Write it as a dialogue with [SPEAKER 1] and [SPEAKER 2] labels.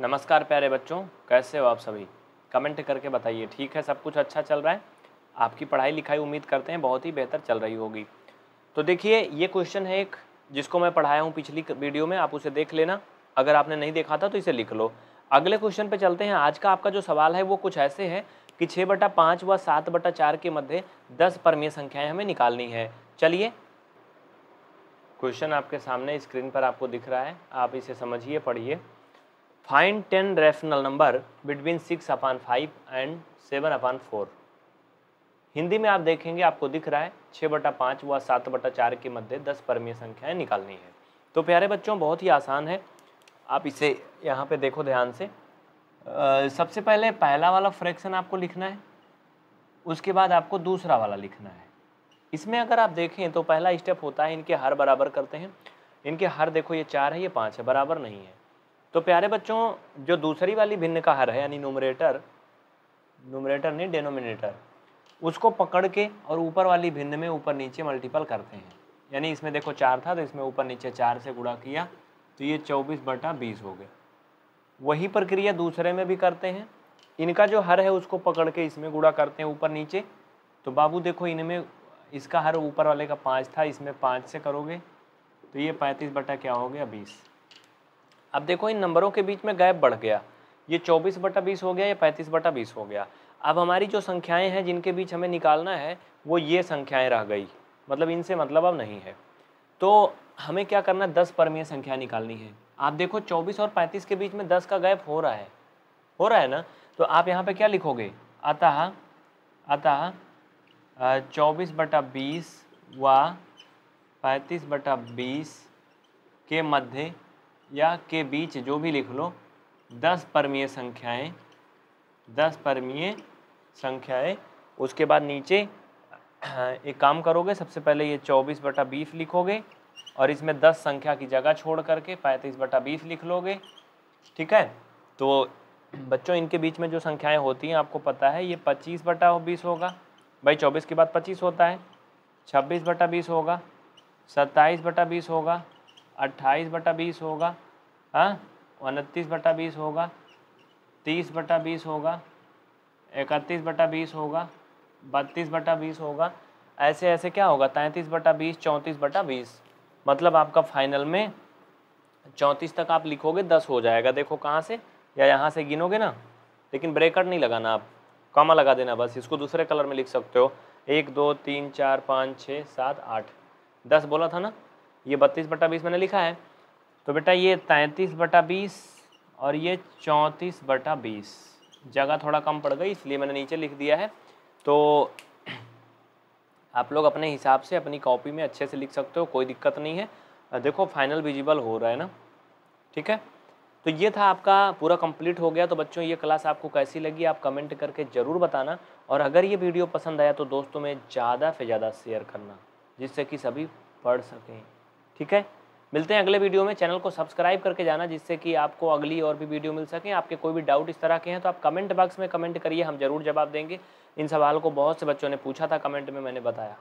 [SPEAKER 1] नमस्कार प्यारे बच्चों कैसे हो आप सभी कमेंट करके बताइए ठीक है सब कुछ अच्छा चल रहा है आपकी पढ़ाई लिखाई उम्मीद करते हैं बहुत ही बेहतर चल रही होगी तो देखिए ये क्वेश्चन है एक जिसको मैं पढ़ाया हूँ पिछली वीडियो में आप उसे देख लेना अगर आपने नहीं देखा था तो इसे लिख लो अगले क्वेश्चन पे चलते हैं आज का आपका जो सवाल है वो कुछ ऐसे है कि छः बटा पाँच व सात बटा चार के मध्य दस परमीय संख्याएं हमें निकालनी है चलिए क्वेश्चन आपके सामने स्क्रीन पर आपको दिख रहा है आप इसे समझिए पढ़िए find ten rational number between six upon five and seven upon four Hindi में आप देखेंगे आपको दिख रहा है छः बटा पाँच व सात बटा चार के मध्य दस परमीय संख्याएं निकालनी है तो प्यारे बच्चों बहुत ही आसान है आप इसे यहाँ पे देखो ध्यान से आ, सबसे पहले पहला वाला फ्रैक्शन आपको लिखना है उसके बाद आपको दूसरा वाला लिखना है इसमें अगर आप देखें तो पहला स्टेप होता है इनके हर बराबर करते हैं इनके हर देखो ये चार है ये पाँच है बराबर नहीं है तो प्यारे बच्चों जो दूसरी वाली भिन्न का हर है यानी नोमरेटर नोमरेटर नहीं डेनोमिनेटर उसको पकड़ के और ऊपर वाली भिन्न में ऊपर नीचे मल्टीपल करते हैं यानी इसमें देखो चार था तो इसमें ऊपर नीचे चार से गुड़ा किया तो ये चौबीस बटा बीस हो गए वही प्रक्रिया दूसरे में भी करते हैं इनका जो हर है उसको पकड़ के इसमें गुड़ा करते हैं ऊपर नीचे तो बाबू देखो इनमें इसका हर ऊपर वाले का पाँच था इसमें पाँच से करोगे तो ये पैंतीस बटा क्या हो गया बीस अब देखो इन नंबरों के बीच में गैप बढ़ गया ये चौबीस बटा बीस हो गया या पैंतीस बटा बीस हो गया अब हमारी जो संख्याएं हैं जिनके बीच हमें निकालना है वो ये संख्याएं रह गई मतलब इनसे मतलब अब नहीं है तो हमें क्या करना है दस परमीय संख्या निकालनी है आप देखो चौबीस और पैंतीस के बीच में दस का गैप हो रहा है हो रहा है ना तो आप यहाँ पर क्या लिखोगे अतः अतः चौबीस बटा बीस व पैंतीस बटा बीस के मध्य या के बीच जो भी लिख लो दस परमीय संख्याएं दस परमीय संख्याएं उसके बाद नीचे एक काम करोगे सबसे पहले ये चौबीस बटा बीस लिखोगे और इसमें दस संख्या की जगह छोड़ करके पैंतीस बटा बीस लिख लोगे ठीक है तो बच्चों इनके बीच में जो संख्याएं होती हैं आपको पता है ये पच्चीस बटा बीस होगा भाई चौबीस के बाद पच्चीस होता है छब्बीस बटा बीस होगा सत्ताईस बटा बीस होगा अट्ठाईस बटा बीस होगा हाँ उनतीस बटा बीस होगा तीस बटा बीस होगा इकतीस बटा बीस होगा बत्तीस बटा बीस होगा ऐसे ऐसे क्या होगा तैंतीस बटा बीस चौंतीस बटा बीस मतलब आपका फाइनल में चौंतीस तक आप लिखोगे दस हो जाएगा देखो कहाँ से या यहाँ से गिनोगे ना लेकिन ब्रेकर नहीं लगाना आप कॉमा लगा देना बस इसको दूसरे कलर में लिख सकते हो एक दो तीन चार पाँच छः सात आठ दस बोला था ना ये बत्तीस बटा बीस मैंने लिखा है तो बेटा ये तैंतीस बटा बीस और ये चौंतीस बटा बीस जगह थोड़ा कम पड़ गई इसलिए मैंने नीचे लिख दिया है तो आप लोग अपने हिसाब से अपनी कॉपी में अच्छे से लिख सकते हो कोई दिक्कत नहीं है देखो फाइनल विजिबल हो रहा है ना ठीक है तो ये था आपका पूरा कंप्लीट हो गया तो बच्चों ये क्लास आपको कैसी लगी आप कमेंट करके ज़रूर बताना और अगर ये वीडियो पसंद आया तो दोस्तों में ज़्यादा से ज़्यादा शेयर करना जिससे कि सभी पढ़ सकें ठीक है मिलते हैं अगले वीडियो में चैनल को सब्सक्राइब करके जाना जिससे कि आपको अगली और भी वीडियो मिल सके आपके कोई भी डाउट इस तरह के हैं तो आप कमेंट बॉक्स में कमेंट करिए हम जरूर जवाब देंगे इन सवाल को बहुत से बच्चों ने पूछा था कमेंट में मैंने बताया